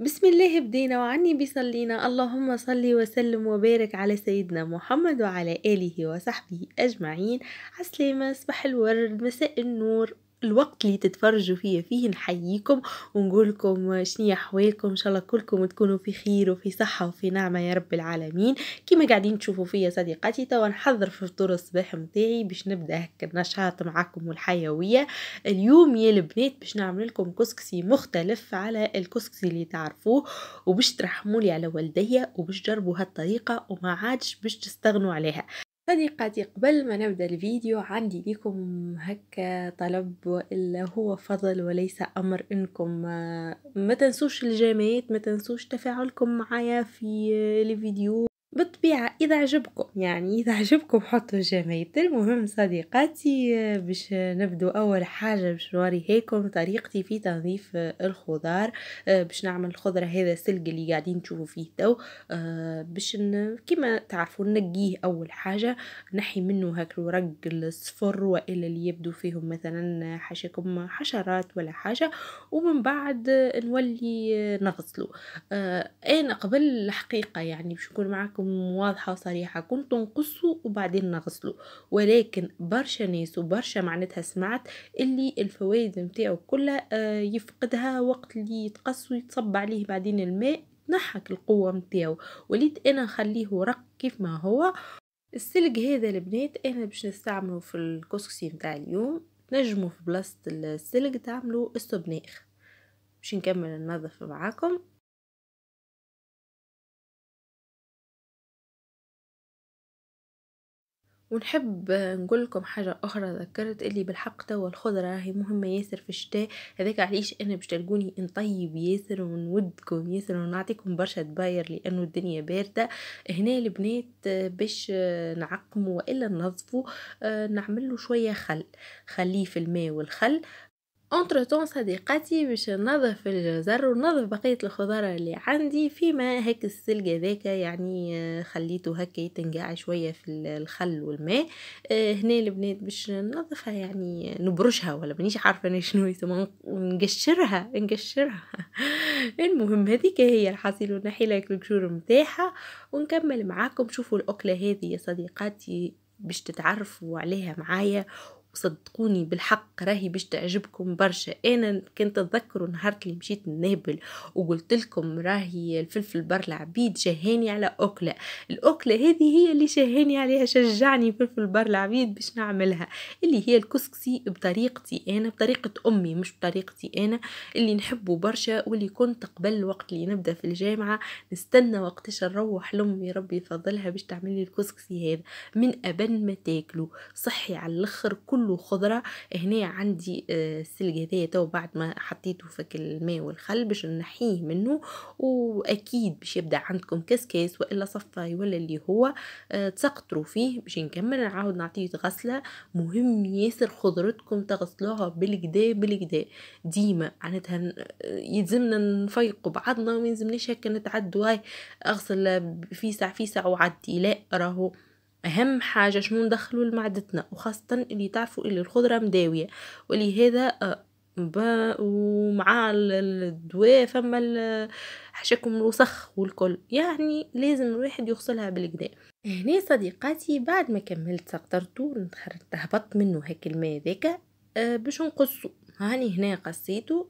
بسم الله بدينا وعني بيصلينا اللهم صل وسلم وبارك على سيدنا محمد وعلى آله وصحبه أجمعين عسلامة صباح الورد مساء النور الوقت اللي تتفرجوا فيه فيه نحييكم لكم شنيا حوالكم ان شاء الله كلكم تكونوا في خير وفي صحة وفي نعمة يا رب العالمين كما قاعدين تشوفوا فيا صديقاتي توا نحضر في فطور الصباح متاعي باش نبدا هكا النشاط معاكم والحيوية اليوم يا البنات باش نعمل لكم كسكسي مختلف على الكسكسي اللي تعرفوه وباش ترحموا لي على والديا وباش تجربوا هالطريقة وما عادش باش تستغنوا عليها صديقاتي قبل ما نبدأ الفيديو عندي ليكم هكا طلب الا هو فضل وليس أمر إنكم آه، ما تنسوش الجيمات ما تنسوش تفاعلكم معايا في الفيديو بالطبيعة إذا عجبكم يعني إذا عجبكم حطوا جميل المهم صديقاتي باش نبدو أول حاجة باش نوريهاكم طريقتي في تنظيف آه، الخضار آه، باش نعمل الخضرة هذا السلق اللي قاعدين تشوفوا فيه تو آه، باش كما تعرفوا نقيه أول حاجة نحي منه هاك الورق الصفر وإلا اللي يبدو فيهم مثلا حشكم حشرات ولا حاجة ومن بعد نولي نغسله أنا قبل الحقيقة يعني باش نكون معاكم معاكم واضحة وصريحة كنت نقصوا وبعدين نغسلوا ولكن برشا ناس وبرشا معناتها سمعت اللي الفوائد نتاعو كلها آه، يفقدها وقت اللي يتقص ويتصب عليه بعدين الماء تنحك القوة نتاعو وليت انا نخليه رق كيف ما هو السلق هذا البنات انا باش نستعمله في الكسكسي نتاع اليوم تنجموا في بلاصة السلق تعملوا السبنيخ باش نكمل ننظف معاكم ونحب نقول لكم حاجة أخرى ذكرت اللي بالحق توا الخضرة راهي مهمة ياسر في الشتاء هذاك علاش أنا باش تلقوني نطيب ياسر ونودكم ياسر ونعطيكم برشا دباير لأنه الدنيا باردة هنا البنات باش نعقموا وإلا ننظفوا نعمله شوية خل خليه في الماء والخل اونتر تون صديقاتي باش نظف الجزر وننظف بقية الخضار اللي عندي فيما هيك السلق ذاك يعني خليته هكا يتنقع شوية في الخل والماء هنا البنات باش ننظفها يعني نبرشها ولا مانيش عارفة انا شنو يسمى نقشرها نقشرها المهم هذيك هي الحصيل ونحي لك القشور متاعها ونكمل معاكم شوفوا الاكلة هذه يا صديقاتي باش تتعرفوا عليها معايا صدقوني بالحق راهي باش تعجبكم برشا انا كنت اتذكر نهار اللي مشيت نابل وقلت لكم راهي الفلفل بر العبيد شهاني على اكله الاكله هذه هي اللي شهاني عليها شجعني فلفل بر العبيد باش نعملها اللي هي الكسكسي بطريقتي انا بطريقه امي مش بطريقتي انا اللي نحبه برشا واللي كنت قبل وقت اللي نبدا في الجامعه نستنى وقتاش نروح لامي ربي يفضلها باش تعمل لي الكسكسي هذا من ابن ما تاكلو صحي على الاخر كل كله خضره هنا عندي السلق آه، هذايا تو بعد ما حطيته فك الماء والخل باش نحيه منه واكيد باش يبدا عندكم كسكاس والا صفاي ولا اللي هو آه، تسقطروا فيه باش نكمل نعاود نعطيه غسله مهم ياسر خضرتكم تغسلوها بالكدا بالكدا ديما معناتها آه، يلزمنا نفيقوا بعضنا وما يلزمناش هكا نتعدوا هاي اغسل في ساعه في ساعه وعدي لا راهو اهم حاجه شنو ندخلو لمعدتنا وخاصه اللي تعرفوا اللي الخضره مداويه ولهذا آه، ومع الدواء فما حشاكم الوسخ والكل يعني لازم الواحد يغسلها بالكدا هنا صديقاتي بعد ما كملت سقطرته هبط منه هيك الماء ذاك آه، باش نقصو هاني هنا قصيتو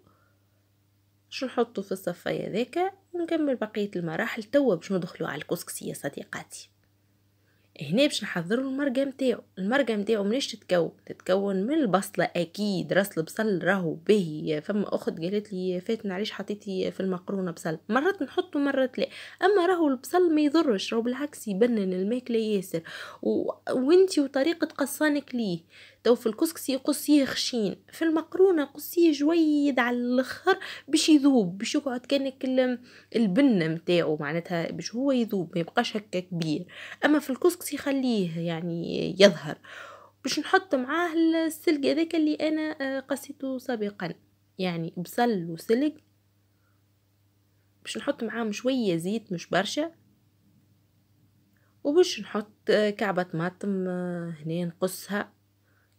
باش نحطو في الصفايه ذاك ونكمل بقيه المراحل توا باش ندخلو على الكسكسيه صديقاتي هنا باش نحضروا المرقه نتاعو المرقه نتاعو مناش تتكون تتكون من البصله اكيد راس البصل راهو باهي فما اخت قالت لي فاتن علاش حطيتي في المقرونه بصل مرات نحطه مرات لا اما راهو البصل ما يضرش راهو بالعكس يبنن الماكله ياسر و... وانتي وطريقه قصانك ليه تو في الكسكسي قصيه خشين في المقرونه قصيه جويد على الاخر باش يذوب باش يقعد كانك البنه نتاعو معناتها باش هو يذوب ما يبقاش هكا كبير اما في الكسكسي خليه يعني يظهر باش نحط معاه السلق هذاك اللي انا آه، قصيته سابقا يعني بصل وسلق باش نحط معاهم شويه زيت مش برشا وباش نحط آه، كعبه طماطم آه، هنا نقصها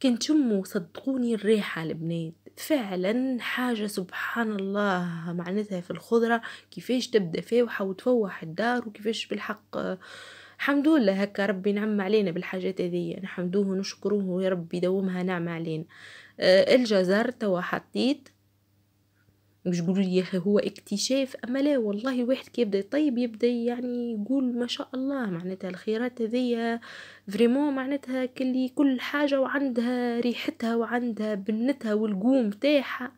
كنت صدقوني الريحة البنات فعلا حاجة سبحان الله معناتها في الخضرة كيفاش تبدأ فاوحة تفوح الدار وكيفاش بالحق الحمد لله هكا ربي نعم علينا بالحاجات هذيا نحمدوه ونشكروه يا ربي يدومها نعمة علينا آه، الجزر توا حطيت مش يقولوا لي يا اخي هو اكتشاف اما لا والله واحد كي يبدا يطيب يبدا يعني يقول ما شاء الله معناتها الخيرات هذيا فريمون معناتها كلي كل حاجه وعندها ريحتها وعندها بنتها والقوم تاعها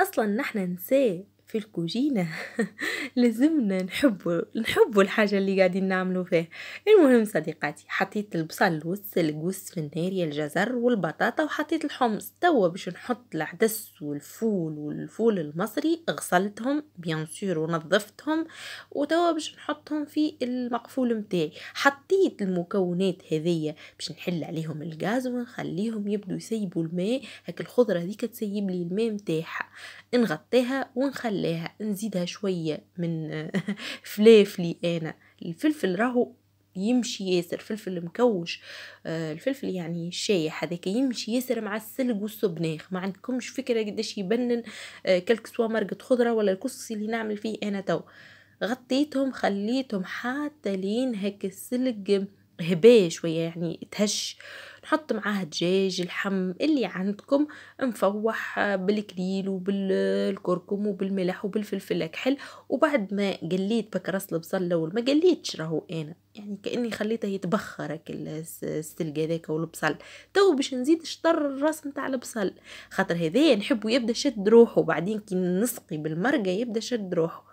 اصلا نحنا نساء في الكوجينة لازمنا نحبو نحبو الحاجة اللي قاعدين نعملو فيها المهم صديقاتي حطيت البصل والسلق والسفنارية يعني الجزر والبطاطا وحطيت الحمص توا باش نحط العدس والفول والفول المصري غسلتهم بيان سور ونظفتهم وتوا باش نحطهم في المقفول متاعي حطيت المكونات هذية باش نحل عليهم الغاز ونخليهم يبدو يسيبوا الماء هاك الخضرة هذيك تسيب لي الماء متاعها نغطيها ونخلي نخليها نزيدها شوية من فلافلي أنا الفلفل راهو يمشي ياسر فلفل مكوش آه، الفلفل يعني الشايح هذاك يمشي ياسر مع السلق والسبناخ ما عندكمش فكره قداش يبنن آه، كلك سوا مرقه خضره ولا الكسكسي اللي نعمل فيه انا تو غطيتهم خليتهم حتى لين هيك السلق هباه شويه يعني تهش نحط معاه دجاج الحم اللي عندكم مفوح بالكليل وبالكركم وبالملح وبالفلفل الكحل وبعد ما قليت بكرس البصل الاول ما قليتش راهو انا يعني كاني خليته يتبخر السلق هذاك والبصل تو باش نزيد شطر الراس نتاع البصل خاطر هذايا نحبو يبدا شد روحه بعدين كي نسقي بالمرقه يبدا شد روحه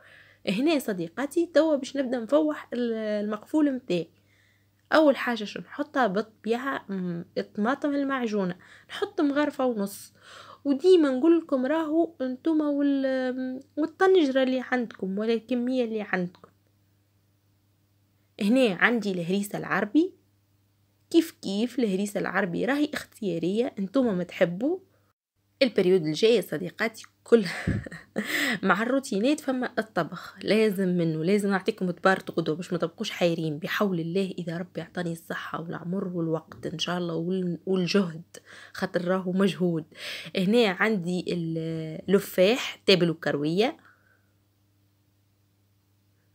هنا صديقاتي توا باش نبدا نفوح المقفول نتاعي اول حاجه شو نحطها بطبيعه طماطم المعجونه نحط مغرفه ونص وديما نقول لكم راهو انتم وال... والطنجره اللي عندكم ولا الكميه اللي عندكم هنا عندي الهريسة العربي كيف كيف الهريسة العربي راهي اختيارية انتم ما تحبوا البريود الجاية صديقاتي كل مع الروتينات فما الطبخ لازم منه لازم نعطيكم تبار غدوه باش ما تبقوش حيرين بحول الله اذا ربي يعطاني الصحه والعمر والوقت ان شاء الله والجهد خاطر راهو مجهود هنا عندي اللفاح تابل وكرويه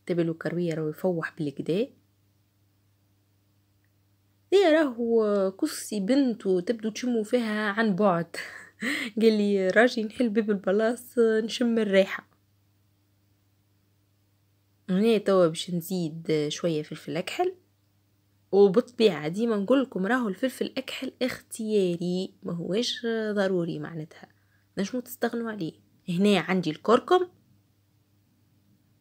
تابل وكرويه راهو يفوح بالكدا راهو كسي بنت وتبدو تشمو فيها عن بعد قال لي راجي نحل باب البلاص نشم الريحه هنا توا باش نزيد شويه فلفل اكحل وبالطبيعه ديما نقول لكم راهو الفلفل الاكحل اختياري ما هوش ضروري معناتها نجمو تستغنوا عليه هنا عندي الكركم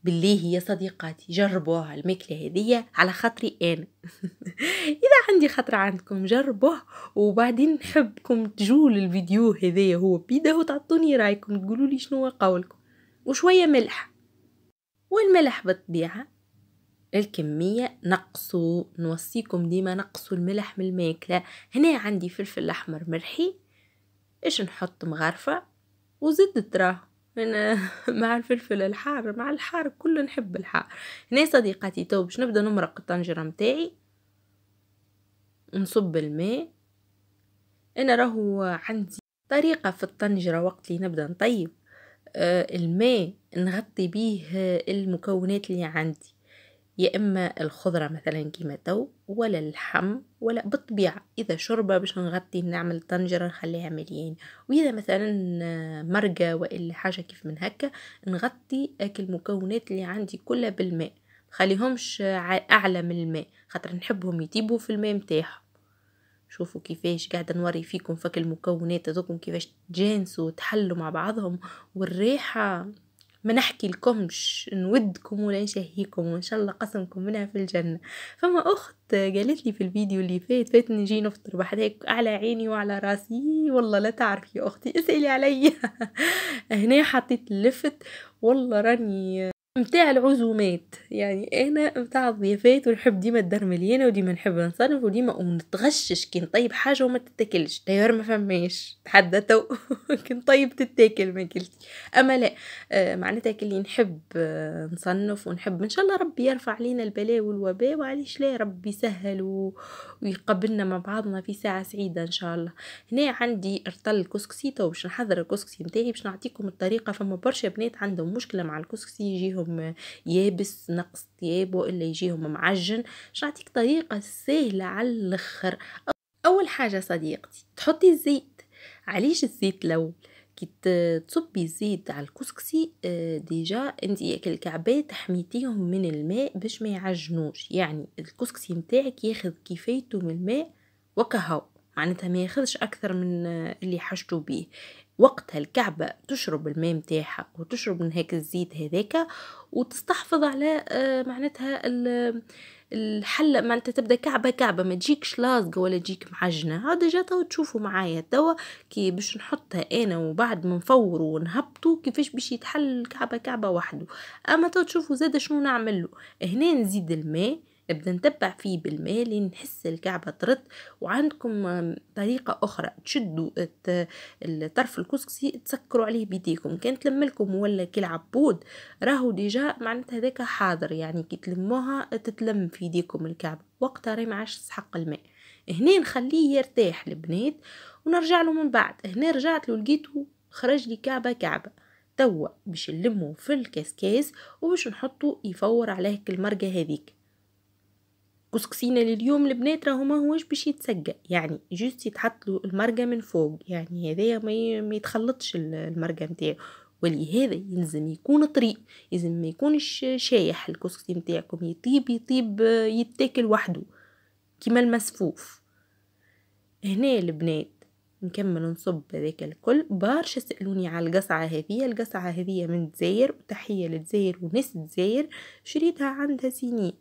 بالله يا صديقاتي جربوها الماكله هذية على خاطري انا اذا عندي خطر عندكم جربوه وبعدين نحبكم تجول الفيديو هذية هو بيده وتعطوني رايكم تقولوا لي شنو قولكم وشويه ملح والملح بالطبيعه الكمية نقصوا نوصيكم ديما نقصوا الملح من الماكلة هنا عندي فلفل أحمر مرحي إيش نحط مغرفة وزدت تراه من مع الفلفل الحار مع الحار كل نحب الحار هنا صديقاتي تو باش نبدا نمرق الطنجره متاعي نصب الماء انا راهو عندي طريقه في الطنجره وقت اللي نبدا نطيب آه، الماء نغطي بيه المكونات اللي عندي يا إما الخضرة مثلا كيما تو ولا اللحم ولا بالطبيعة إذا شوربة باش نغطي نعمل طنجرة نخليها مليان وإذا مثلا مرقة وإلا حاجة كيف من هكا نغطي المكونات اللي عندي كلها بالماء خليهمش أعلى من الماء خاطر نحبهم يطيبوا في الماء متاعهم شوفوا كيفاش قاعدة نوري فيكم فك المكونات هذوكم كيفاش تجانسوا وتحلوا مع بعضهم والريحة ما نحكي لكمش نودكم ولا نشهيكم وان شاء الله قسمكم منها في الجنه فما اخت قالت لي في الفيديو اللي فات فات نجي نفطر بحداك على عيني وعلى راسي إيه، والله لا تعرفي اختي اسالي عليا هنا حطيت اللفت والله راني متاع العزومات يعني انا متاع الضيافات ونحب ديما الدار مليانه وديما نحب نصرف وديما ونتغشش كي نطيب حاجه وما تتاكلش تيار ما فماش حد تو كي نطيب تتاكل ما كلتي اما لا آه معناتها كلي نحب آه نصنف ونحب ان شاء الله ربي يرفع علينا البلاء والوباء وعليش لا ربي يسهل و... ويقبلنا مع بعضنا في ساعه سعيده ان شاء الله هنا عندي ارطل الكسكسي تو باش نحضر الكسكسي نتاعي باش نعطيكم الطريقه فما برشا بنات عندهم مشكله مع الكسكسي يجيهم يجيهم يابس نقص ثياب الا يجيهم معجن باش نعطيك طريقه سهله على الاخر اول حاجه صديقتي تحطي الزيت علاش الزيت لو كي تصبي الزيت على الكسكسي آه، ديجا انت الكعبات حميتيهم من الماء باش ما يعجنوش يعني الكسكسي نتاعك ياخذ كفايته من الماء وكهو معناتها ما ياخذش اكثر من آه، اللي حشتو بيه وقتها الكعبة تشرب الماء متاعها وتشرب من هيك الزيت هذاك وتستحفظ على آه، معناتها الحلة معناتها تبدا كعبة كعبة ما تجيكش لازقة ولا تجيك معجنة هذا جا تو تشوفوا معايا توا كي باش نحطها أنا وبعد ما نفوروا ونهبطوا كيفاش باش يتحل كعبة كعبة وحده أما تو تشوفوا زاد شنو له هنا نزيد الماء نبدا نتبع فيه بالمال لين نحس الكعبه طرت وعندكم طريقه اخرى تشدوا الطرف الكسكسي تسكروا عليه بيديكم كان تلملكم ولا كيلعب بود راهو ديجا معناتها هذاك حاضر يعني كي تلموها تتلم في يديكم الكعبه وقتها راهي ما عادش تسحق الماء هنا نخليه يرتاح البنات ونرجع له من بعد هنا رجعت له لقيته خرج لي كعبه كعبه توا باش نلمو في الكاسكاس وباش نحطو يفور عليه المرقه هذيك كسكسينا لليوم البنات راهو ما هوش باش يتسقى يعني جوست يتحط له المرقه من فوق يعني هذايا ما يتخلطش المرقه نتاعو ولهذا يلزم يكون طري يلزم ما يكونش شايح الكسكسي نتاعكم يطيب يطيب يتاكل وحده كيما المسفوف هنا البنات نكمل نصب هذاك الكل برشا سالوني على القصعه هذه القصعه هذه من الجزائر وتحيه للجزائر وناس الجزائر شريتها عندها سنين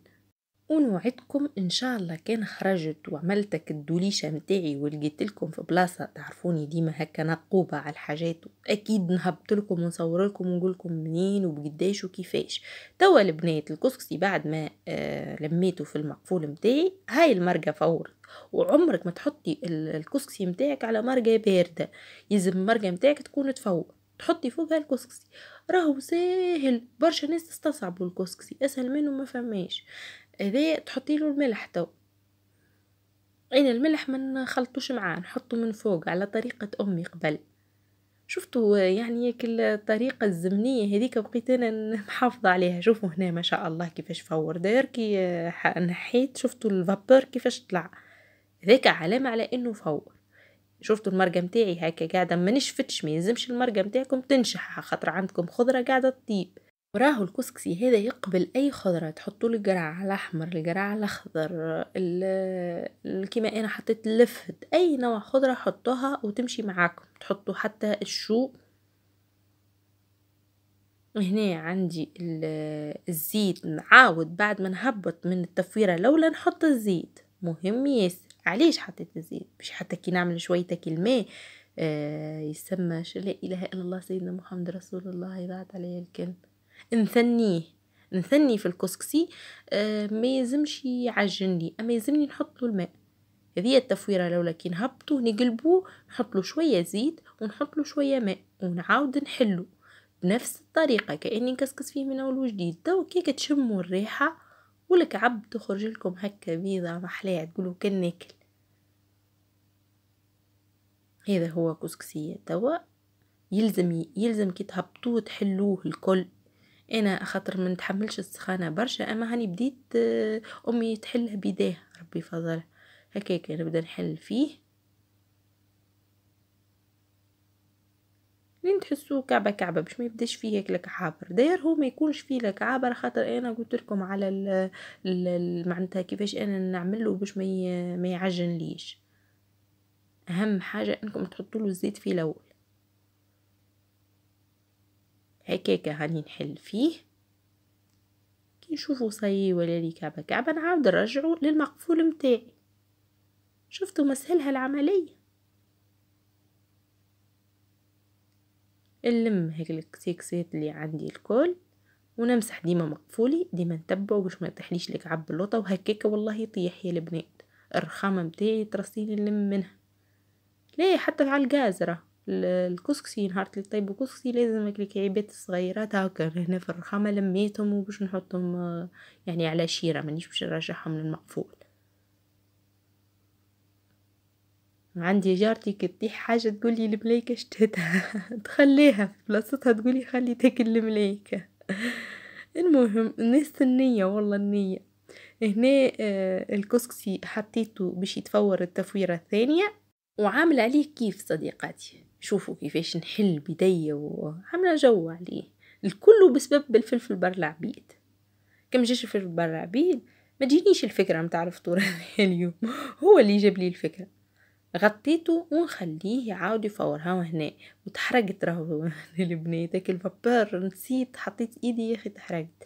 ونوعدكم ان شاء الله كان خرجت وعملت الدوليشه متاعي ولقيت لكم في بلاصه تعرفوني ديما هكا نقوبه على الحاجات اكيد نهبط لكم ونصور لكم ونقول لكم منين وبقداش وكيفاش توا البنات الكسكسي بعد ما آه لميته في المقفول متاعي هاي المرقه فور وعمرك ما تحطي الكسكسي متاعك على مرقه بارده يلزم المرقه متاعك تكون تفور تحطي فوقها الكسكسي راهو ساهل برشا ناس تستصعبوا الكسكسي اسهل منه ما فماش هذا تحطي له الملح تو انا الملح ما نخلطوش معاه نحطه من فوق على طريقه امي قبل شفتوا يعني الطريقة الزمنية هذيك بقيت أنا محافظة عليها شوفوا هنا ما شاء الله كيفاش فور داير كي نحيت شفتوا الفابور كيفاش طلع ذاك علامة على أنه فور شفتوا المرقة نتاعي هكا قاعدة ما نشفتش ما يلزمش المرقة نتاعكم تنشح خاطر عندكم خضرة قاعدة تطيب وراه الكسكسي هذا يقبل اي خضره تحطوا له الجرع الاحمر الجرع الاخضر كيما انا حطيت اللفت اي نوع خضره حطوها وتمشي معاكم تحطوا حتى الشو هنا عندي الزيت نعاود بعد ما نهبط من التفويره الاولى نحط الزيت مهم ياسر علاش حطيت الزيت باش حتى كي نعمل شويه الماء آه يسمى لا اله الا الله سيدنا محمد رسول الله يبعث عليه الكلمه نثنيه نثني في الكسكسي آه، ما يلزمش يعجن لي اما يلزمني نحط له الماء هذه التفويره لولا كي نهبطو نقلبوه نحط له شويه زيت ونحط له شويه ماء ونعاود نحلو بنفس الطريقه كاني نكسكس فيه من اول وجديد تو كي كتشموا الريحه والكعب تخرج لكم هكا بيضه محلاها تقولوا كناكل هذا هو كسكسي توا يلزم يلزم كي تهبطوه تحلوه الكل انا خاطر ما نتحملش السخانه برشا اما هاني بديت آه، امي تحلها بيداه ربي فضلها هكاك نبدا نحل فيه لين تحسوا كعبة كعبة باش ما يبداش فيه هيك الكعابر داير هو ما يكونش فيه عابر خاطر انا قلت لكم على معناتها كيفاش انا نعمله باش ما يعجن ليش اهم حاجه انكم تحطوا له الزيت في الاول هكاك هاني نحل فيه كي نشوفو صاي ولا لي كعبة كعبة نعاود نرجعو للمقفول متاعي شفتو مسهلها العملية نلم هيك الكسيكسات اللي عندي الكل ونمسح ديما مقفولي ديما نتبعو باش ما تحليش عب اللوطه وهكاك والله يطيح يا البنات الرخامه متاعي ترسيني نلم منها ليه حتى على الجازره الكسكسي نهار اللي طيبو كسكسي لازم الكعيبات الصغيرات هاكا هنا في الرخامه لميتهم وباش نحطهم يعني على شيره مانيش باش نرجعهم للمقفول عندي جارتي كي تطيح حاجه تقول لي الملايكه شتتها تخليها في بلاصتها تقول لي خلي تاكل الملايكه المهم الناس النيه والله النيه هنا آه، الكسكسي حطيته باش يتفور التفويره الثانيه وعامل عليه كيف صديقاتي شوفوا كيفاش نحل بداية وعاملة جو عليه الكل بسبب الفلفل العبيد كم جيش الفلفل العبيد ما جينيش الفكرة متاع الفطور اليوم هو اللي جاب لي الفكرة غطيته ونخليه يعاود يفور هاو هنا وتحرقت راهو البنية هاك الفبار نسيت حطيت ايدي يا اخي تحرقت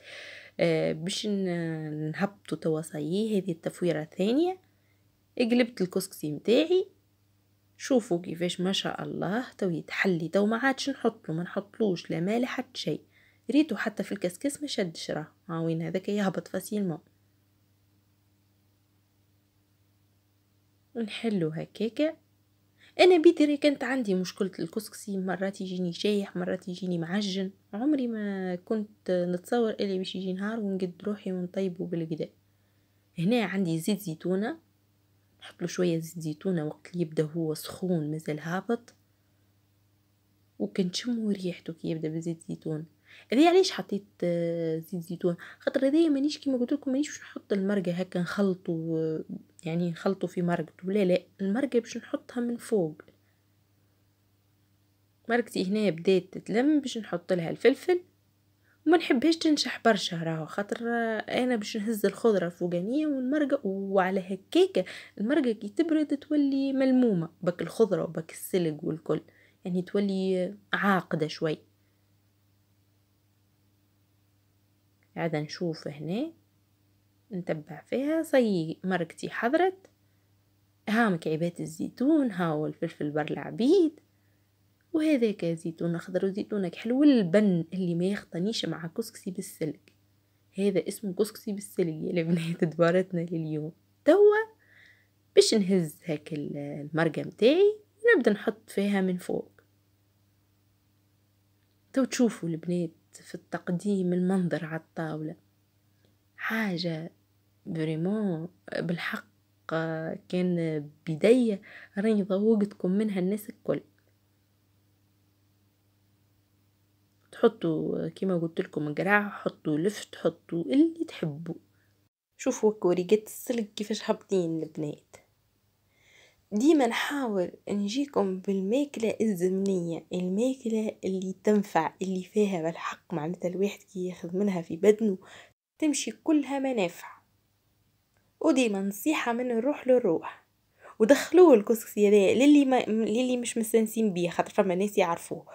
آه باش نهبطو توا هذه التفويره الثانيه قلبت الكسكسي متاعي شوفوا كيفاش ما شاء الله تو يتحلي تو ما عادش نحطلو ما نحطلوش لا مالح حتى شيء ريتو حتى في الكسكس ما شدش راه ها وين هذاك يهبط فاسيلمون نحلو هكاك انا بيدري كانت عندي مشكله الكسكسي مرات يجيني شايح مرات يجيني معجن عمري ما كنت نتصور اللي باش يجي نهار ونقد روحي ونطيبه بالقدا هنا عندي زيت زيتونه نحط له شويه زيت زيتونه وقت اللي يبدا هو سخون مازال هابط وكنشمو ريحته كي يبدا بزيت زيتون هذا علاش حطيت آه، زيت زيتون خاطر هذا مانيش كيما قلت لكم مانيش باش نحط المرقه هكا نخلطو آه، يعني نخلطو في مرقته لا لا المرقه باش نحطها من فوق مرقتي هنا بدات تتلم باش نحط لها الفلفل ما نحبهاش تنشح برشا راهو خاطر انا باش نهز الخضره الفوقانيه والمرقه وعلى هكاك المرقه كي تبرد تولي ملمومه بك الخضره وبك السلق والكل يعني تولي عاقده شوي قاعدة نشوف هنا نتبع فيها صي مرقتي حضرت هامك مكعبات الزيتون هاو الفلفل بر العبيد وهذاك زيتون اخضر وزيتونك حلو البن اللي ما يخطنيش مع كسكسي بالسلق هذا اسمه كسكسي بالسلق يا بنات دبارتنا لليوم توا باش نهز هاك المرقه متاعي ونبدا نحط فيها من فوق تو تشوفوا البنات في التقديم المنظر على الطاوله حاجه فريمون بالحق كان بداية راني ذوقتكم منها الناس الكل تحطوا كيما قلت لكم قراع حطوا لفت حطوا اللي تحبوا شوفوا كوريجات السلك كيفاش هابطين البنات ديما نحاول نجيكم بالماكلة الزمنية الماكلة اللي تنفع اللي فيها بالحق معناتها الواحد كي ياخذ منها في بدنه تمشي كلها منافع وديما نصيحة من الروح للروح ودخلوه الكسكسي هذا للي, ما... للي مش مستنسين بيه خاطر فما ناس يعرفوه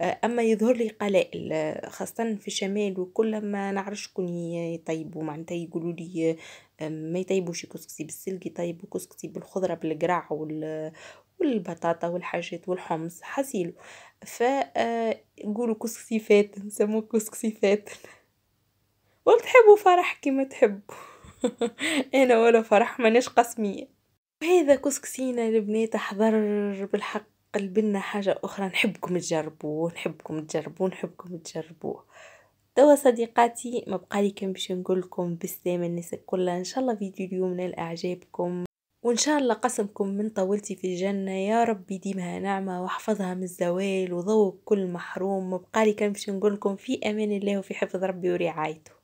اما يظهر لي قلائل خاصه في الشمال وكل ما نعرفش شكون يطيبوا معناتها يقولوا لي ما يطيبوش كسكسي بالسلق يطيبوا كسكسي بالخضره بالقرع وال والبطاطا والحاجات والحمص حسيلو ف يقولوا آه، كسكسي فات نسموه كسكسي فات ولا تحبوا فرح كما تحبوا انا ولا فرح ماناش قسميه وهذا كسكسينا البنات حضر بالحق يقلب لنا حاجة أخرى نحبكم تجربوه نحبكم تجربوه نحبكم تجربوه توا صديقاتي ما بقالي كان باش نقول لكم بالسلامه الناس كلها ان شاء الله فيديو اليوم نال اعجابكم وان شاء الله قسمكم من طاولتي في الجنه يا ربي ديمها نعمه واحفظها من الزوال وضوء كل محروم ما بقالي كان باش نقول لكم في امان الله وفي حفظ ربي ورعايته